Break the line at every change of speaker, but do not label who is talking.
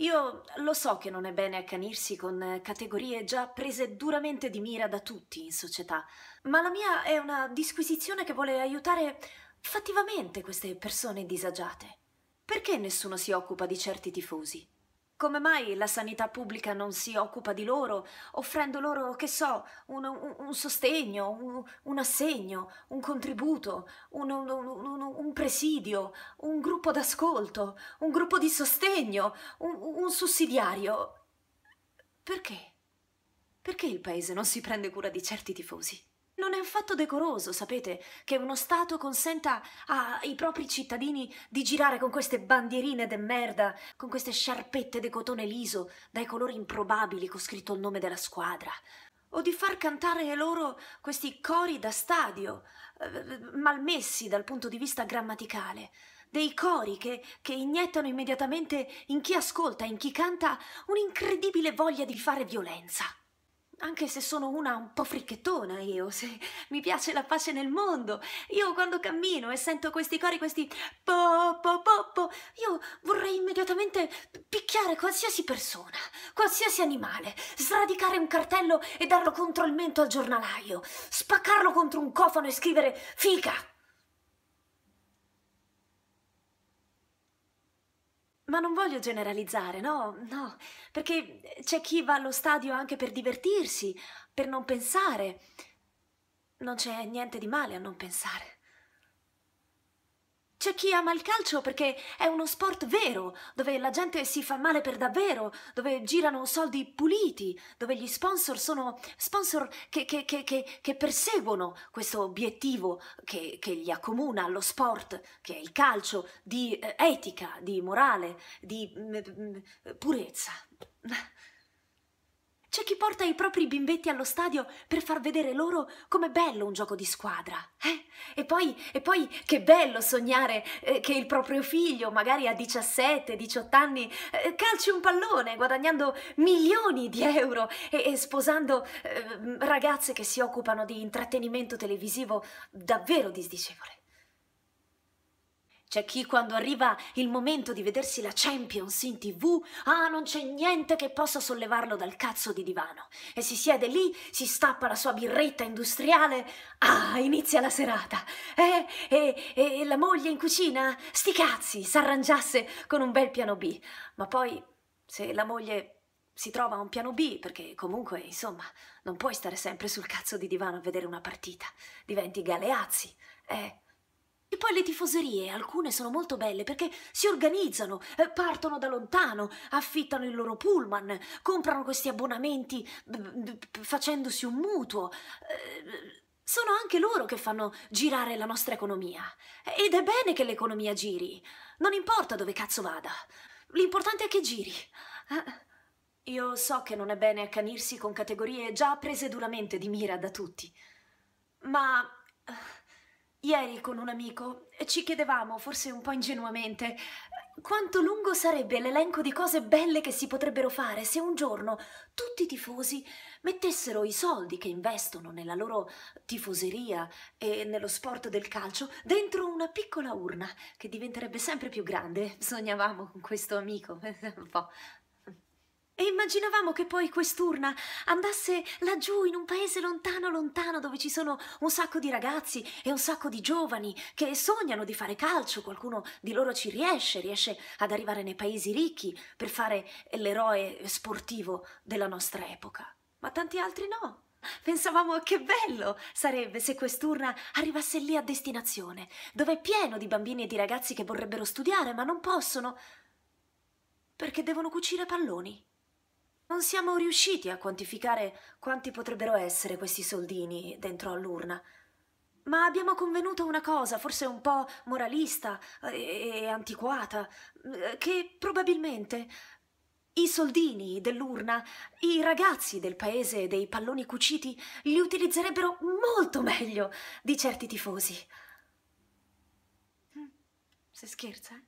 Io lo so che non è bene accanirsi con eh, categorie già prese duramente di mira da tutti in società, ma la mia è una disquisizione che vuole aiutare fattivamente queste persone disagiate. Perché nessuno si occupa di certi tifosi? Come mai la sanità pubblica non si occupa di loro, offrendo loro, che so, un, un, un sostegno, un, un, assegno, un contributo, un, presidio, un gruppo d'ascolto, un gruppo di sostegno, un sussidiario? Perché? Perché il paese non si prende cura di certi tifosi? Non è affatto decoroso, sapete, che uno Stato consenta ai propri cittadini di girare con queste bandierine de merda, con queste sciarpette de cotone liso, dai colori improbabili con scritto il nome della squadra. O di far cantare loro questi cori da stadio, eh, malmessi dal punto di vista grammaticale dei cori che, che, iniettano immediatamente in chi ascolta, in chi canta, un'incredibile voglia di fare violenza. Anche se sono una un po' fricchettona io, se mi piace la pace nel mondo. Io quando cammino e sento questi cori, questi po po po po, io vorrei immediatamente picchiare qualsiasi persona, qualsiasi animale, sradicare un cartello e darlo contro il mento al giornalaio, spaccarlo contro un cofano e scrivere fica. Ma non voglio generalizzare, no, no, perché c'è chi va allo stadio anche per divertirsi, per non pensare. Non c'è niente di male a non pensare. C'è chi ama il calcio perché è uno sport vero, dove la gente si fa male per davvero, dove girano soldi puliti, dove gli sponsor sono sponsor che, che, che, che perseguono questo obiettivo che, gli accomuna allo sport, che è il calcio, di eh, etica, di morale, di mm, mm, purezza. C'è chi porta i propri bimbetti allo stadio per far vedere loro com'è bello un gioco di squadra. Eh? E, poi, e poi che bello sognare eh, che il proprio figlio, magari a 17-18 anni, eh, calci un pallone guadagnando milioni di euro e, e sposando eh, ragazze che si occupano di intrattenimento televisivo davvero disdicevole. C'è chi quando arriva il momento di vedersi la Champions in tv, ah non c'è niente che possa sollevarlo dal cazzo di divano. E si siede lì, si stappa la sua birretta industriale, ah inizia la serata. Eh, e, e, la moglie in cucina, sti cazzi, s'arrangiasse con un bel piano B. Ma poi, se la moglie si trova a un piano B, perché comunque, insomma, non puoi stare sempre sul cazzo di divano a vedere una partita. Diventi galeazzi. Eh... E poi le tifoserie, alcune sono molto belle perché si organizzano, eh, partono da lontano, affittano il loro pullman, comprano questi abbonamenti facendosi un mutuo. Eh, sono anche loro che fanno girare la nostra economia. Ed è bene che l'economia giri. Non importa dove cazzo vada. L'importante è che giri. Eh, io so che non è bene accanirsi con categorie già prese duramente di mira da tutti. Ma Ieri con un amico ci chiedevamo, forse un po' ingenuamente, quanto lungo sarebbe l'elenco di cose belle che si potrebbero fare se un giorno tutti i tifosi mettessero i soldi che investono nella loro tifoseria e nello sport del calcio dentro una piccola urna che diventerebbe sempre più grande. Sognavamo con questo amico, un po'. E immaginavamo che poi quest'urna andasse laggiù in un paese lontano lontano dove ci sono un sacco di ragazzi e un sacco di giovani che sognano di fare calcio, qualcuno di loro ci riesce, riesce ad arrivare nei paesi ricchi per fare l'eroe sportivo della nostra epoca. Ma tanti altri no. Pensavamo che bello sarebbe se quest'urna arrivasse lì a destinazione, dove è pieno di bambini e di ragazzi che vorrebbero studiare ma non possono perché devono cucire palloni. Non siamo riusciti a quantificare quanti potrebbero essere questi soldini dentro all'urna. Ma abbiamo convenuto una cosa, forse un po' moralista eh, e antiquata, eh, che probabilmente i soldini dell'urna, i ragazzi del paese dei palloni cuciti li utilizzerebbero molto meglio di certi tifosi. Mm. Se scherza, eh?